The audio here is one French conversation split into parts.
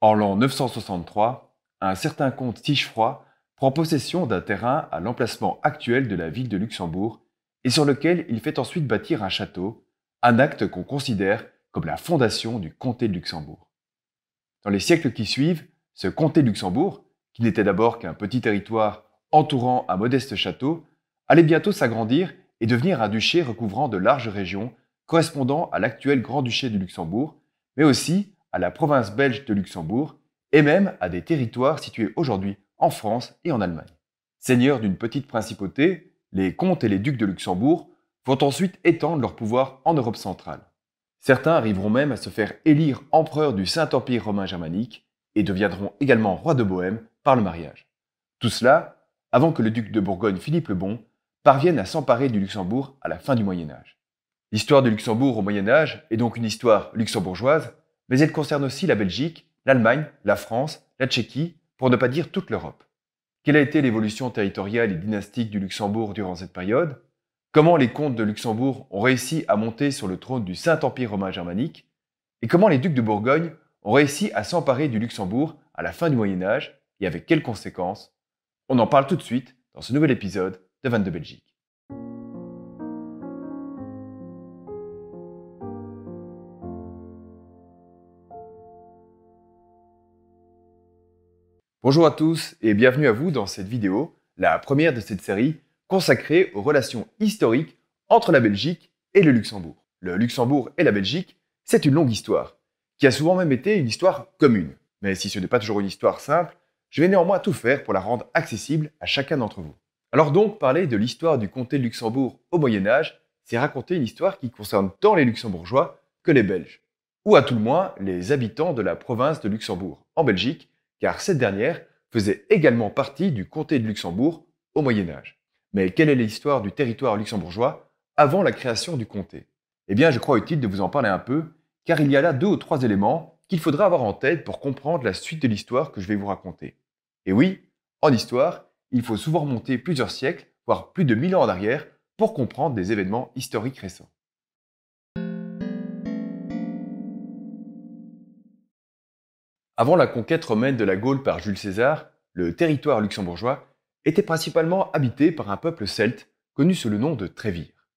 En l'an 963, un certain comte Tigefroy prend possession d'un terrain à l'emplacement actuel de la ville de Luxembourg et sur lequel il fait ensuite bâtir un château, un acte qu'on considère comme la fondation du comté de Luxembourg. Dans les siècles qui suivent, ce comté de Luxembourg, qui n'était d'abord qu'un petit territoire entourant un modeste château, allait bientôt s'agrandir et devenir un duché recouvrant de larges régions correspondant à l'actuel grand-duché du Luxembourg, mais aussi la province belge de Luxembourg et même à des territoires situés aujourd'hui en France et en Allemagne. Seigneurs d'une petite principauté, les comtes et les ducs de Luxembourg vont ensuite étendre leur pouvoir en Europe centrale. Certains arriveront même à se faire élire empereur du Saint-Empire romain germanique et deviendront également roi de Bohême par le mariage. Tout cela avant que le duc de Bourgogne Philippe le Bon parvienne à s'emparer du Luxembourg à la fin du Moyen Âge. L'histoire du Luxembourg au Moyen Âge est donc une histoire luxembourgeoise mais elle concerne aussi la Belgique, l'Allemagne, la France, la Tchéquie, pour ne pas dire toute l'Europe. Quelle a été l'évolution territoriale et dynastique du Luxembourg durant cette période Comment les comtes de Luxembourg ont réussi à monter sur le trône du Saint-Empire romain germanique Et comment les ducs de Bourgogne ont réussi à s'emparer du Luxembourg à la fin du Moyen Âge et avec quelles conséquences On en parle tout de suite dans ce nouvel épisode de de Belgique. Bonjour à tous et bienvenue à vous dans cette vidéo, la première de cette série consacrée aux relations historiques entre la Belgique et le Luxembourg. Le Luxembourg et la Belgique, c'est une longue histoire, qui a souvent même été une histoire commune. Mais si ce n'est pas toujours une histoire simple, je vais néanmoins tout faire pour la rendre accessible à chacun d'entre vous. Alors donc, parler de l'histoire du comté de Luxembourg au Moyen Âge, c'est raconter une histoire qui concerne tant les Luxembourgeois que les Belges, ou à tout le moins les habitants de la province de Luxembourg en Belgique, car cette dernière faisait également partie du comté de Luxembourg au Moyen Âge. Mais quelle est l'histoire du territoire luxembourgeois avant la création du comté Eh bien, je crois utile de vous en parler un peu, car il y a là deux ou trois éléments qu'il faudra avoir en tête pour comprendre la suite de l'histoire que je vais vous raconter. Et oui, en histoire, il faut souvent remonter plusieurs siècles, voire plus de mille ans en arrière, pour comprendre des événements historiques récents. Avant la conquête romaine de la Gaule par Jules César, le territoire luxembourgeois était principalement habité par un peuple celte connu sous le nom de Trévires.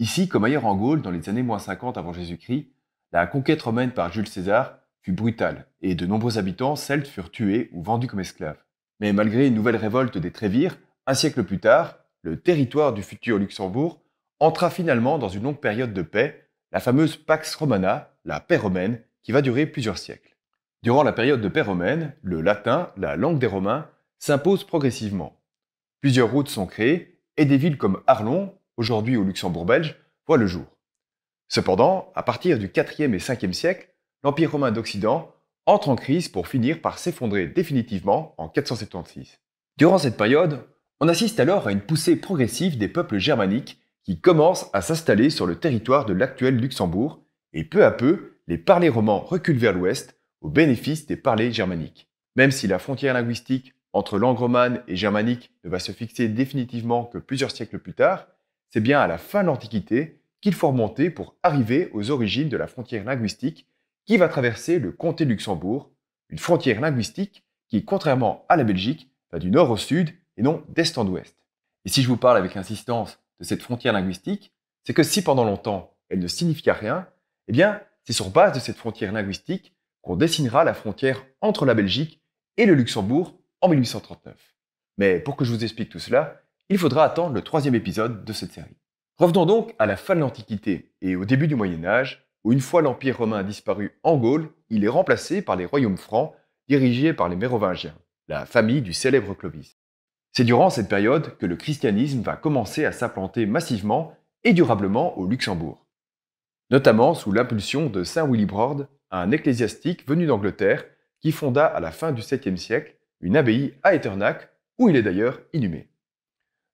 Ici, comme ailleurs en Gaule, dans les années moins 50 avant Jésus-Christ, la conquête romaine par Jules César fut brutale et de nombreux habitants celtes furent tués ou vendus comme esclaves. Mais malgré une nouvelle révolte des Trévires, un siècle plus tard, le territoire du futur Luxembourg entra finalement dans une longue période de paix, la fameuse Pax Romana, la paix romaine, qui va durer plusieurs siècles. Durant la période de paix romaine, le latin, la langue des Romains, s'impose progressivement. Plusieurs routes sont créées et des villes comme Arlon, aujourd'hui au Luxembourg belge, voient le jour. Cependant, à partir du 4e et 5e siècle, l'Empire romain d'Occident entre en crise pour finir par s'effondrer définitivement en 476. Durant cette période, on assiste alors à une poussée progressive des peuples germaniques qui commencent à s'installer sur le territoire de l'actuel Luxembourg, et peu à peu, les parlers romans reculent vers l'ouest, au bénéfice des parlers germaniques. Même si la frontière linguistique entre langue romane et germanique ne va se fixer définitivement que plusieurs siècles plus tard, c'est bien à la fin de l'Antiquité qu'il faut remonter pour arriver aux origines de la frontière linguistique qui va traverser le comté de Luxembourg, une frontière linguistique qui, contrairement à la Belgique, va du nord au sud et non d'est en ouest. Et si je vous parle avec insistance de cette frontière linguistique, c'est que si pendant longtemps elle ne signifiait rien, eh bien, c'est sur base de cette frontière linguistique qu'on dessinera la frontière entre la Belgique et le Luxembourg en 1839. Mais pour que je vous explique tout cela, il faudra attendre le troisième épisode de cette série. Revenons donc à la fin de l'Antiquité et au début du Moyen Âge, où une fois l'Empire romain disparu en Gaule, il est remplacé par les royaumes francs dirigés par les Mérovingiens, la famille du célèbre Clovis. C'est durant cette période que le christianisme va commencer à s'implanter massivement et durablement au Luxembourg, notamment sous l'impulsion de Saint Brod, un ecclésiastique venu d'Angleterre qui fonda à la fin du 7e siècle une abbaye à Eternac où il est d'ailleurs inhumé.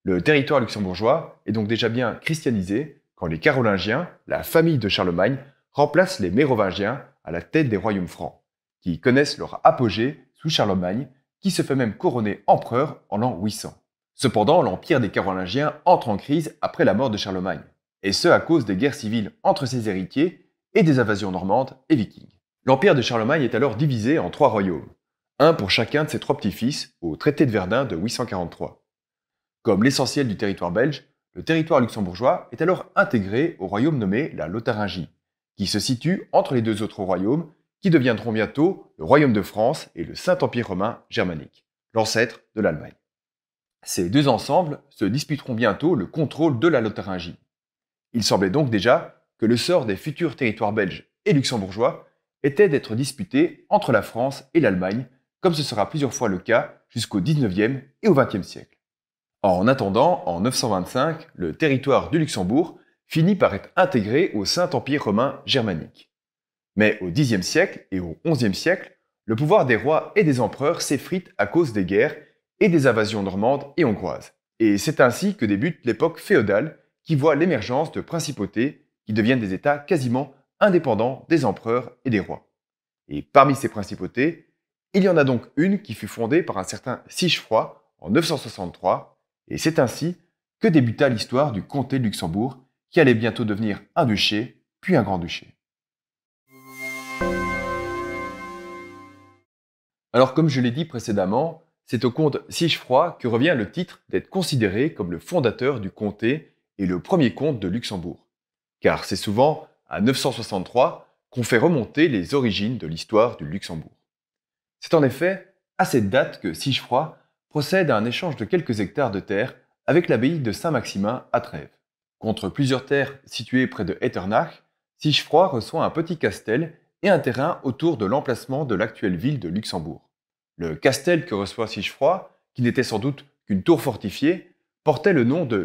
Le territoire luxembourgeois est donc déjà bien christianisé quand les Carolingiens, la famille de Charlemagne, remplacent les Mérovingiens à la tête des royaumes francs, qui connaissent leur apogée sous Charlemagne, qui se fait même couronner empereur en l'an 800. Cependant, l'empire des Carolingiens entre en crise après la mort de Charlemagne, et ce à cause des guerres civiles entre ses héritiers et des invasions normandes et vikings. L'empire de Charlemagne est alors divisé en trois royaumes, un pour chacun de ses trois petits-fils au traité de Verdun de 843. Comme l'essentiel du territoire belge, le territoire luxembourgeois est alors intégré au royaume nommé la Lotharingie, qui se situe entre les deux autres royaumes qui deviendront bientôt le royaume de France et le Saint-Empire romain germanique, l'ancêtre de l'Allemagne. Ces deux ensembles se disputeront bientôt le contrôle de la Lotharingie. Il semblait donc déjà que le sort des futurs territoires belges et luxembourgeois était d'être disputé entre la France et l'Allemagne, comme ce sera plusieurs fois le cas jusqu'au 19e et au XXe siècle. En attendant, en 925, le territoire du Luxembourg finit par être intégré au Saint-Empire romain germanique. Mais au Xe siècle et au XIe siècle, le pouvoir des rois et des empereurs s'effrite à cause des guerres et des invasions normandes et hongroises. Et c'est ainsi que débute l'époque féodale qui voit l'émergence de principautés qui deviennent des États quasiment indépendants des empereurs et des rois. Et parmi ces principautés, il y en a donc une qui fut fondée par un certain Sigefroy en 963, et c'est ainsi que débuta l'histoire du comté de Luxembourg, qui allait bientôt devenir un duché, puis un grand-duché. Alors comme je l'ai dit précédemment, c'est au comte Sigefroy que revient le titre d'être considéré comme le fondateur du comté et le premier comte de Luxembourg car c'est souvent à 963 qu'on fait remonter les origines de l'histoire du Luxembourg. C'est en effet à cette date que Sigefroy procède à un échange de quelques hectares de terre avec l'abbaye de Saint-Maximin à Trèves. Contre plusieurs terres situées près de Etternach, Sigefroy reçoit un petit castel et un terrain autour de l'emplacement de l'actuelle ville de Luxembourg. Le castel que reçoit Sigefroy, qui n'était sans doute qu'une tour fortifiée, portait le nom de de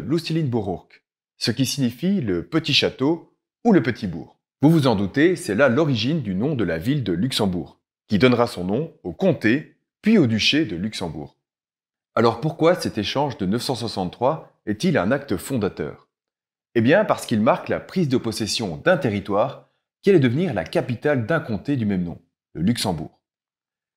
ce qui signifie le petit château ou le petit bourg. Vous vous en doutez, c'est là l'origine du nom de la ville de Luxembourg, qui donnera son nom au comté puis au duché de Luxembourg. Alors pourquoi cet échange de 963 est-il un acte fondateur Eh bien parce qu'il marque la prise de possession d'un territoire qui allait devenir la capitale d'un comté du même nom, le Luxembourg.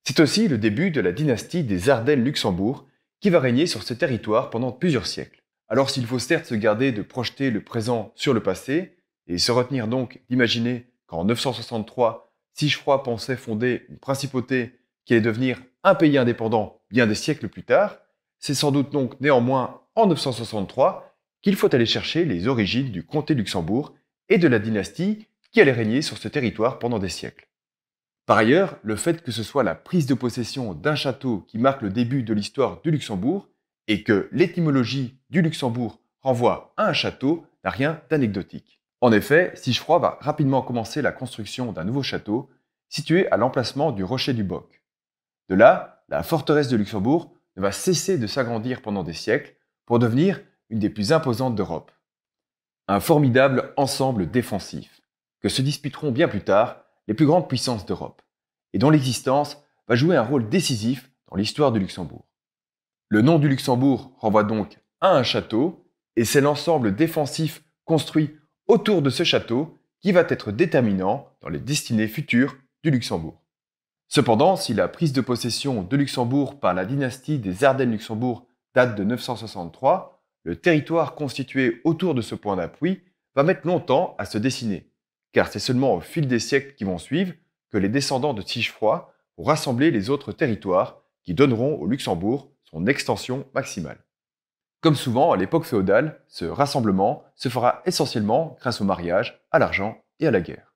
C'est aussi le début de la dynastie des Ardennes-Luxembourg qui va régner sur ce territoire pendant plusieurs siècles. Alors s'il faut certes se garder de projeter le présent sur le passé, et se retenir donc d'imaginer qu'en 963, Froy pensait fonder une principauté qui allait devenir un pays indépendant bien des siècles plus tard, c'est sans doute donc néanmoins en 963 qu'il faut aller chercher les origines du comté de Luxembourg et de la dynastie qui allait régner sur ce territoire pendant des siècles. Par ailleurs, le fait que ce soit la prise de possession d'un château qui marque le début de l'histoire du Luxembourg et que l'étymologie du Luxembourg renvoie à un château n'a rien d'anecdotique. En effet, Sigefroy va rapidement commencer la construction d'un nouveau château situé à l'emplacement du rocher du Boc. De là, la forteresse de Luxembourg ne va cesser de s'agrandir pendant des siècles pour devenir une des plus imposantes d'Europe. Un formidable ensemble défensif que se disputeront bien plus tard les plus grandes puissances d'Europe et dont l'existence va jouer un rôle décisif dans l'histoire du Luxembourg. Le nom du Luxembourg renvoie donc à un château, et c'est l'ensemble défensif construit autour de ce château qui va être déterminant dans les destinées futures du Luxembourg. Cependant, si la prise de possession de Luxembourg par la dynastie des Ardennes-Luxembourg date de 963, le territoire constitué autour de ce point d'appui va mettre longtemps à se dessiner, car c'est seulement au fil des siècles qui vont suivre que les descendants de Tigefroy vont rassembler les autres territoires qui donneront au Luxembourg son extension maximale. Comme souvent à l'époque féodale, ce rassemblement se fera essentiellement grâce au mariage, à l'argent et à la guerre.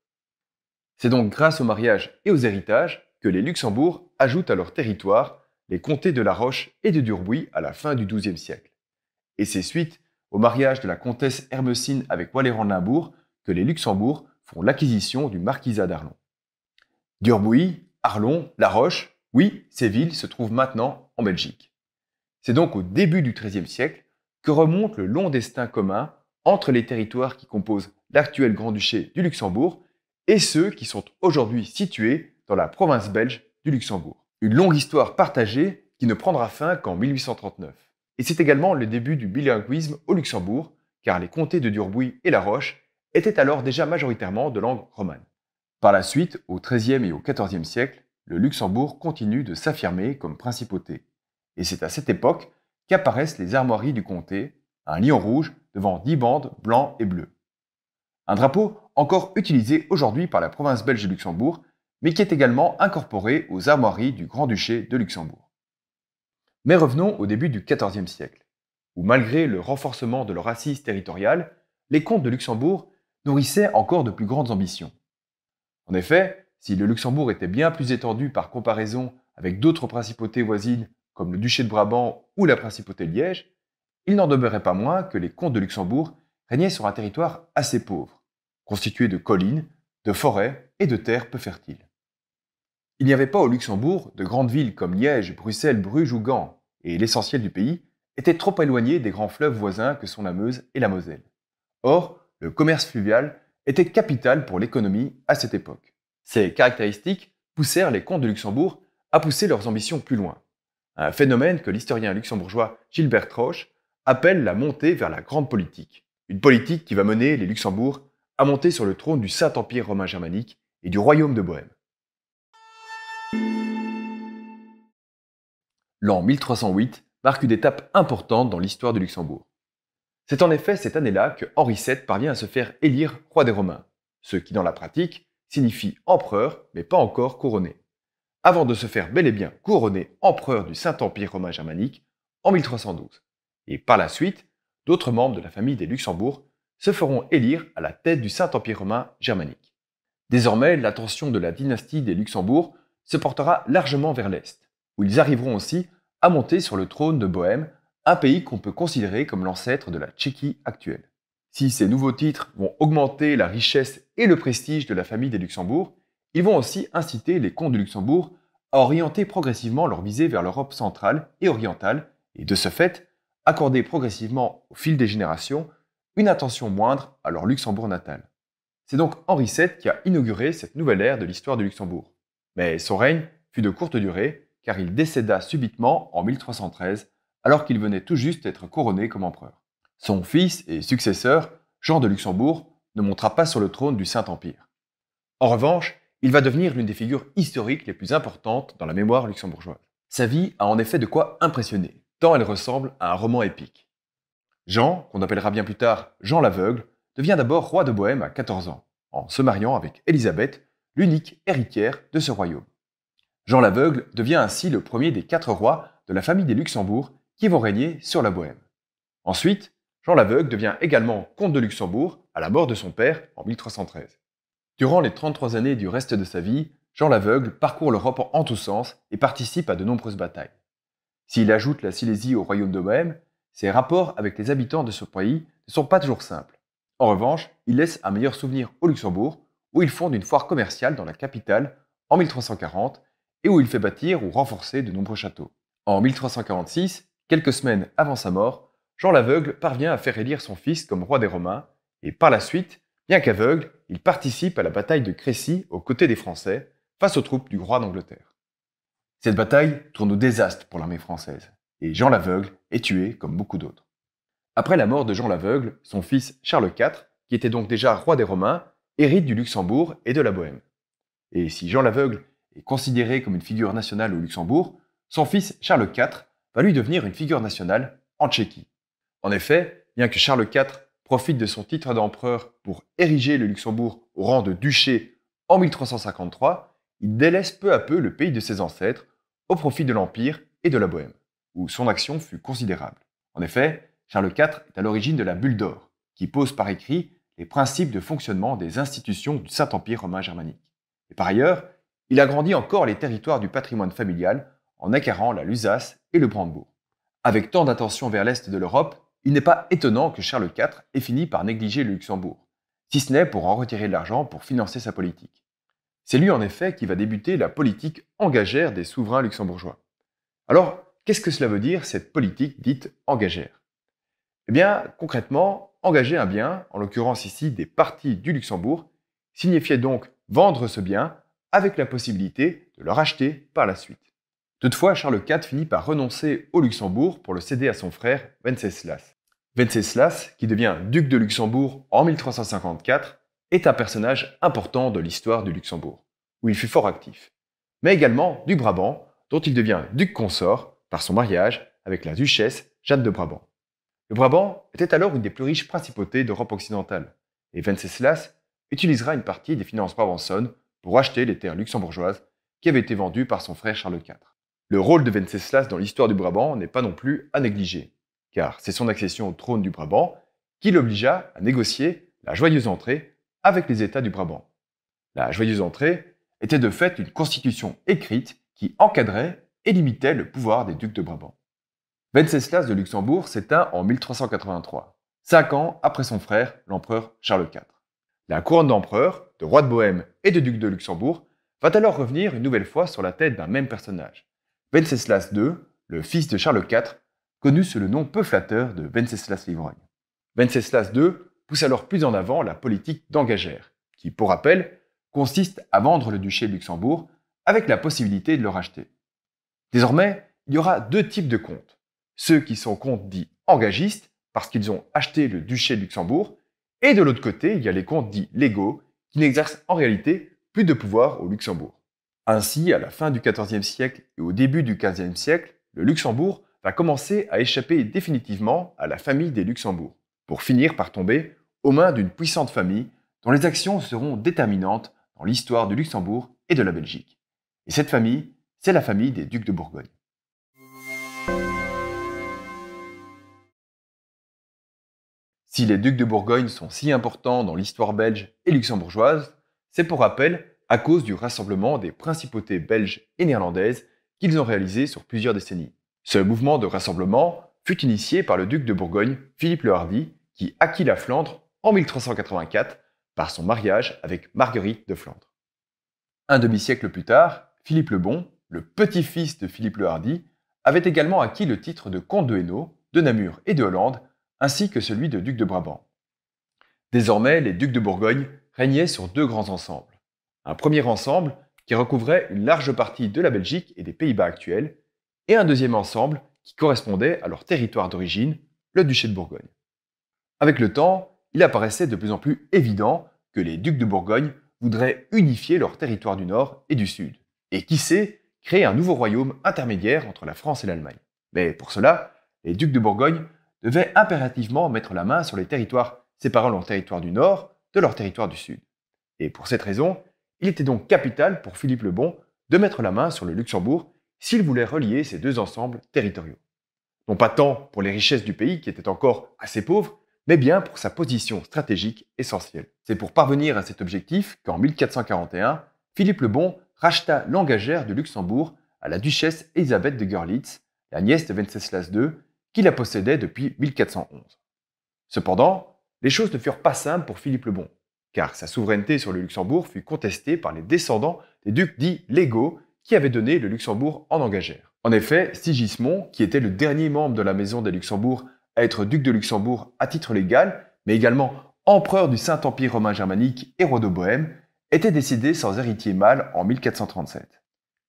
C'est donc grâce au mariage et aux héritages que les Luxembourg ajoutent à leur territoire les comtés de La Roche et de Durbuy à la fin du XIIe siècle. Et c'est suite au mariage de la comtesse Hermesine avec Wallerand-Limbourg que les Luxembourg font l'acquisition du marquisat d'Arlon. Durbuy, Arlon, La Roche, oui, ces villes se trouvent maintenant en Belgique. C'est donc au début du XIIIe siècle que remonte le long destin commun entre les territoires qui composent l'actuel Grand-Duché du Luxembourg et ceux qui sont aujourd'hui situés dans la province belge du Luxembourg. Une longue histoire partagée qui ne prendra fin qu'en 1839. Et c'est également le début du bilinguisme au Luxembourg, car les comtés de Durbuy et La Roche étaient alors déjà majoritairement de langue romane. Par la suite, au XIIIe et au XIVe siècle, le Luxembourg continue de s'affirmer comme principauté et c'est à cette époque qu'apparaissent les armoiries du comté, un lion rouge devant dix bandes blanc et bleues, Un drapeau encore utilisé aujourd'hui par la province belge de Luxembourg, mais qui est également incorporé aux armoiries du Grand-Duché de Luxembourg. Mais revenons au début du XIVe siècle, où malgré le renforcement de leur assise territoriale, les comtes de Luxembourg nourrissaient encore de plus grandes ambitions. En effet, si le Luxembourg était bien plus étendu par comparaison avec d'autres principautés voisines comme le duché de Brabant ou la principauté de Liège, il n'en demeurait pas moins que les comtes de Luxembourg régnaient sur un territoire assez pauvre, constitué de collines, de forêts et de terres peu fertiles. Il n'y avait pas au Luxembourg de grandes villes comme Liège, Bruxelles, Bruges ou Gand, et l'essentiel du pays était trop éloigné des grands fleuves voisins que sont la Meuse et la Moselle. Or, le commerce fluvial était capital pour l'économie à cette époque. Ces caractéristiques poussèrent les comtes de Luxembourg à pousser leurs ambitions plus loin un phénomène que l'historien luxembourgeois Gilbert Roche appelle la montée vers la grande politique. Une politique qui va mener les Luxembourg à monter sur le trône du Saint-Empire romain germanique et du royaume de Bohême. L'an 1308 marque une étape importante dans l'histoire du Luxembourg. C'est en effet cette année-là que Henri VII parvient à se faire élire roi des Romains, ce qui dans la pratique signifie empereur mais pas encore couronné avant de se faire bel et bien couronner empereur du Saint-Empire romain germanique en 1312. Et par la suite, d'autres membres de la famille des Luxembourg se feront élire à la tête du Saint-Empire romain germanique. Désormais, l'attention de la dynastie des Luxembourg se portera largement vers l'Est, où ils arriveront aussi à monter sur le trône de Bohême, un pays qu'on peut considérer comme l'ancêtre de la Tchéquie actuelle. Si ces nouveaux titres vont augmenter la richesse et le prestige de la famille des Luxembourg, ils vont aussi inciter les comtes du Luxembourg à orienter progressivement leur visée vers l'Europe centrale et orientale, et de ce fait, accorder progressivement au fil des générations une attention moindre à leur Luxembourg natal. C'est donc Henri VII qui a inauguré cette nouvelle ère de l'histoire du Luxembourg. Mais son règne fut de courte durée, car il décéda subitement en 1313, alors qu'il venait tout juste d'être couronné comme empereur. Son fils et successeur, Jean de Luxembourg, ne montra pas sur le trône du Saint-Empire. En revanche, il va devenir l'une des figures historiques les plus importantes dans la mémoire luxembourgeoise. Sa vie a en effet de quoi impressionner, tant elle ressemble à un roman épique. Jean, qu'on appellera bien plus tard Jean l'aveugle, devient d'abord roi de Bohême à 14 ans, en se mariant avec Élisabeth, l'unique héritière de ce royaume. Jean l'aveugle devient ainsi le premier des quatre rois de la famille des Luxembourg qui vont régner sur la Bohême. Ensuite, Jean l'aveugle devient également comte de Luxembourg à la mort de son père en 1313. Durant les 33 années du reste de sa vie, Jean l'Aveugle parcourt l'Europe en tous sens et participe à de nombreuses batailles. S'il ajoute la Silésie au royaume de Bohême, ses rapports avec les habitants de ce pays ne sont pas toujours simples. En revanche, il laisse un meilleur souvenir au Luxembourg, où il fonde une foire commerciale dans la capitale en 1340 et où il fait bâtir ou renforcer de nombreux châteaux. En 1346, quelques semaines avant sa mort, Jean l'Aveugle parvient à faire élire son fils comme roi des Romains, et par la suite, Bien qu'aveugle, il participe à la bataille de Crécy aux côtés des Français face aux troupes du roi d'Angleterre. Cette bataille tourne au désastre pour l'armée française, et Jean l'Aveugle est tué comme beaucoup d'autres. Après la mort de Jean l'Aveugle, son fils Charles IV, qui était donc déjà roi des Romains, hérite du Luxembourg et de la Bohème. Et si Jean l'Aveugle est considéré comme une figure nationale au Luxembourg, son fils Charles IV va lui devenir une figure nationale en Tchéquie. En effet, bien que Charles IV profite de son titre d'empereur pour ériger le Luxembourg au rang de duché en 1353, il délaisse peu à peu le pays de ses ancêtres au profit de l'Empire et de la Bohème, où son action fut considérable. En effet, Charles IV est à l'origine de la Bulle d'Or, qui pose par écrit les principes de fonctionnement des institutions du Saint-Empire romain germanique. Et par ailleurs, il agrandit encore les territoires du patrimoine familial en acquérant la Lusace et le Brandebourg. Avec tant d'attention vers l'est de l'Europe, il n'est pas étonnant que Charles IV ait fini par négliger le Luxembourg, si ce n'est pour en retirer de l'argent pour financer sa politique. C'est lui en effet qui va débuter la politique engagère des souverains luxembourgeois. Alors, qu'est-ce que cela veut dire cette politique dite engagère Eh bien, concrètement, engager un bien, en l'occurrence ici des parties du Luxembourg, signifiait donc vendre ce bien avec la possibilité de le racheter par la suite. Toutefois, Charles IV finit par renoncer au Luxembourg pour le céder à son frère Wenceslas. Wenceslas, qui devient duc de Luxembourg en 1354, est un personnage important de l'histoire du Luxembourg, où il fut fort actif, mais également du Brabant, dont il devient duc consort par son mariage avec la duchesse Jeanne de Brabant. Le Brabant était alors une des plus riches principautés d'Europe occidentale, et Wenceslas utilisera une partie des finances brabançonnes pour acheter les terres luxembourgeoises qui avaient été vendues par son frère Charles IV. Le rôle de Wenceslas dans l'histoire du Brabant n'est pas non plus à négliger, car c'est son accession au trône du Brabant qui l'obligea à négocier la joyeuse entrée avec les États du Brabant. La joyeuse entrée était de fait une constitution écrite qui encadrait et limitait le pouvoir des ducs de Brabant. Wenceslas de Luxembourg s'éteint en 1383, cinq ans après son frère, l'empereur Charles IV. La couronne d'empereur, de roi de Bohême et de duc de Luxembourg va alors revenir une nouvelle fois sur la tête d'un même personnage, Wenceslas II, le fils de Charles IV, connu sous le nom peu flatteur de Wenceslas l'ivrogne. Wenceslas II pousse alors plus en avant la politique d'engagère, qui, pour rappel, consiste à vendre le duché de Luxembourg avec la possibilité de le racheter. Désormais, il y aura deux types de comptes. Ceux qui sont comptes dits engagistes, parce qu'ils ont acheté le duché de Luxembourg, et de l'autre côté, il y a les comptes dits légaux, qui n'exercent en réalité plus de pouvoir au Luxembourg. Ainsi, à la fin du XIVe siècle et au début du XVe siècle, le Luxembourg va commencer à échapper définitivement à la famille des Luxembourg, pour finir par tomber aux mains d'une puissante famille dont les actions seront déterminantes dans l'histoire du Luxembourg et de la Belgique. Et cette famille, c'est la famille des ducs de Bourgogne. Si les ducs de Bourgogne sont si importants dans l'histoire belge et luxembourgeoise, c'est pour rappel à cause du rassemblement des principautés belges et néerlandaises qu'ils ont réalisé sur plusieurs décennies. Ce mouvement de rassemblement fut initié par le duc de Bourgogne Philippe le Hardy, qui acquit la Flandre en 1384 par son mariage avec Marguerite de Flandre. Un demi-siècle plus tard, Philippe le Bon, le petit-fils de Philippe le Hardy, avait également acquis le titre de comte de Hainaut, de Namur et de Hollande, ainsi que celui de duc de Brabant. Désormais, les ducs de Bourgogne régnaient sur deux grands ensembles un premier ensemble qui recouvrait une large partie de la Belgique et des Pays-Bas actuels, et un deuxième ensemble qui correspondait à leur territoire d'origine, le duché de Bourgogne. Avec le temps, il apparaissait de plus en plus évident que les ducs de Bourgogne voudraient unifier leur territoire du nord et du sud, et qui sait, créer un nouveau royaume intermédiaire entre la France et l'Allemagne. Mais pour cela, les ducs de Bourgogne devaient impérativement mettre la main sur les territoires séparant leur territoire du nord de leur territoire du sud. Et pour cette raison, il était donc capital pour Philippe le Bon de mettre la main sur le Luxembourg s'il voulait relier ces deux ensembles territoriaux. Non pas tant pour les richesses du pays qui étaient encore assez pauvres, mais bien pour sa position stratégique essentielle. C'est pour parvenir à cet objectif qu'en 1441, Philippe le Bon racheta l'engagère de Luxembourg à la duchesse Elisabeth de Görlitz, la nièce de Wenceslas II, qui la possédait depuis 1411. Cependant, les choses ne furent pas simples pour Philippe le Bon car sa souveraineté sur le Luxembourg fut contestée par les descendants des ducs dits légaux qui avaient donné le Luxembourg en engagère. En effet, Sigismond, qui était le dernier membre de la maison des Luxembourg à être duc de Luxembourg à titre légal, mais également empereur du Saint-Empire romain germanique et roi de Bohême, était décédé sans héritier mâle en 1437.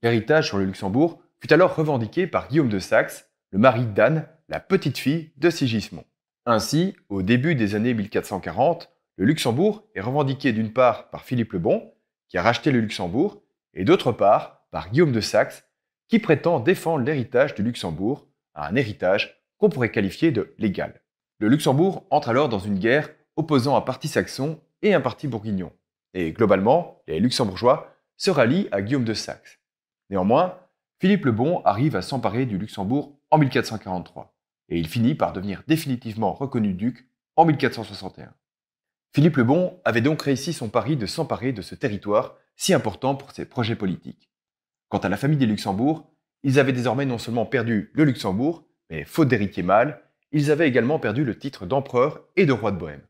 L'héritage sur le Luxembourg fut alors revendiqué par Guillaume de Saxe, le mari d'Anne, la petite-fille de Sigismond. Ainsi, au début des années 1440, le Luxembourg est revendiqué d'une part par Philippe le Bon, qui a racheté le Luxembourg, et d'autre part par Guillaume de Saxe, qui prétend défendre l'héritage du Luxembourg, un héritage qu'on pourrait qualifier de légal. Le Luxembourg entre alors dans une guerre opposant un parti saxon et un parti bourguignon, et globalement, les luxembourgeois se rallient à Guillaume de Saxe. Néanmoins, Philippe le Bon arrive à s'emparer du Luxembourg en 1443, et il finit par devenir définitivement reconnu duc en 1461. Philippe le Bon avait donc réussi son pari de s'emparer de ce territoire si important pour ses projets politiques. Quant à la famille des Luxembourg, ils avaient désormais non seulement perdu le Luxembourg, mais faute d'héritier mâle, ils avaient également perdu le titre d'empereur et de roi de Bohême.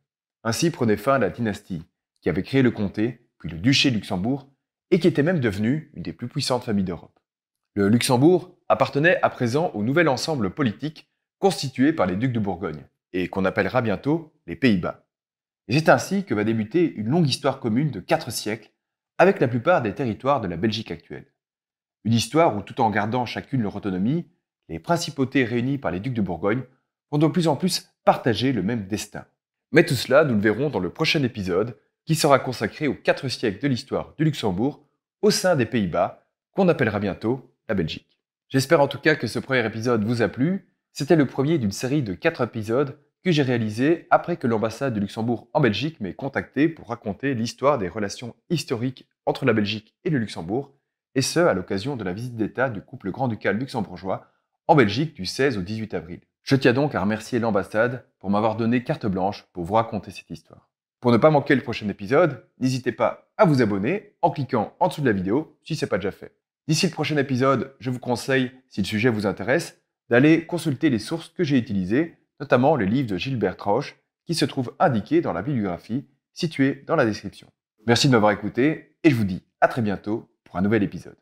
Ainsi prenait fin la dynastie, qui avait créé le comté, puis le duché de Luxembourg, et qui était même devenue une des plus puissantes familles d'Europe. Le Luxembourg appartenait à présent au nouvel ensemble politique constitué par les ducs de Bourgogne, et qu'on appellera bientôt les Pays-Bas. Et c'est ainsi que va débuter une longue histoire commune de quatre siècles avec la plupart des territoires de la Belgique actuelle. Une histoire où, tout en gardant chacune leur autonomie, les principautés réunies par les ducs de Bourgogne vont de plus en plus partager le même destin. Mais tout cela, nous le verrons dans le prochain épisode qui sera consacré aux quatre siècles de l'histoire du Luxembourg au sein des Pays-Bas, qu'on appellera bientôt la Belgique. J'espère en tout cas que ce premier épisode vous a plu. C'était le premier d'une série de quatre épisodes que j'ai réalisé après que l'ambassade de Luxembourg en Belgique m'ait contacté pour raconter l'histoire des relations historiques entre la Belgique et le Luxembourg, et ce à l'occasion de la visite d'État du couple grand-ducal luxembourgeois en Belgique du 16 au 18 avril. Je tiens donc à remercier l'ambassade pour m'avoir donné carte blanche pour vous raconter cette histoire. Pour ne pas manquer le prochain épisode, n'hésitez pas à vous abonner en cliquant en dessous de la vidéo si ce n'est pas déjà fait. D'ici le prochain épisode, je vous conseille, si le sujet vous intéresse, d'aller consulter les sources que j'ai utilisées notamment le livre de Gilbert Roche, qui se trouve indiqué dans la bibliographie située dans la description. Merci de m'avoir écouté et je vous dis à très bientôt pour un nouvel épisode.